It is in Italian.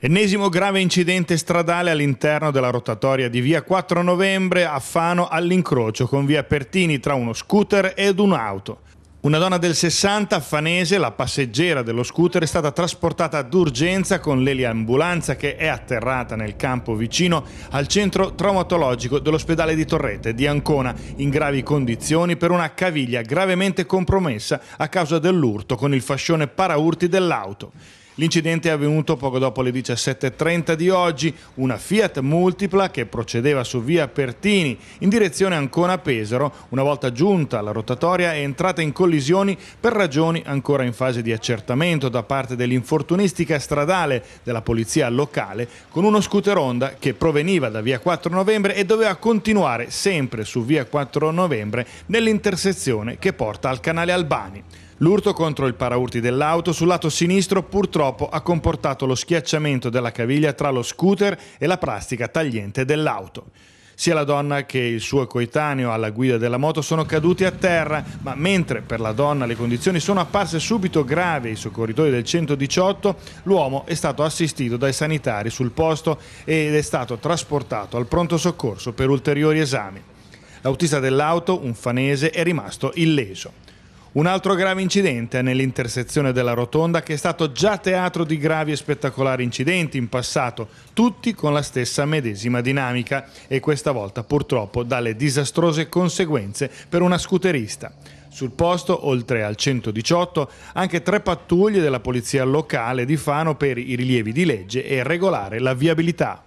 Ennesimo grave incidente stradale all'interno della rotatoria di via 4 novembre a Fano all'incrocio con via Pertini tra uno scooter ed un'auto. Una donna del 60, fanese, la passeggera dello scooter, è stata trasportata d'urgenza con l'eliambulanza che è atterrata nel campo vicino al centro traumatologico dell'ospedale di Torrete di Ancona, in gravi condizioni per una caviglia gravemente compromessa a causa dell'urto con il fascione paraurti dell'auto. L'incidente è avvenuto poco dopo le 17.30 di oggi, una Fiat multipla che procedeva su via Pertini in direzione Ancona Pesaro, una volta giunta alla rotatoria è entrata in collisioni per ragioni ancora in fase di accertamento da parte dell'infortunistica stradale della polizia locale con uno scooter Honda che proveniva da via 4 novembre e doveva continuare sempre su via 4 novembre nell'intersezione che porta al canale Albani. L'urto contro il paraurti dell'auto sul lato sinistro purtroppo ha comportato lo schiacciamento della caviglia tra lo scooter e la plastica tagliente dell'auto. Sia la donna che il suo coetaneo alla guida della moto sono caduti a terra, ma mentre per la donna le condizioni sono apparse subito gravi ai soccorritori del 118, l'uomo è stato assistito dai sanitari sul posto ed è stato trasportato al pronto soccorso per ulteriori esami. L'autista dell'auto, un fanese, è rimasto illeso. Un altro grave incidente è nell'intersezione della rotonda che è stato già teatro di gravi e spettacolari incidenti in passato, tutti con la stessa medesima dinamica e questa volta purtroppo dalle disastrose conseguenze per una scooterista. Sul posto, oltre al 118, anche tre pattuglie della polizia locale di Fano per i rilievi di legge e regolare la viabilità.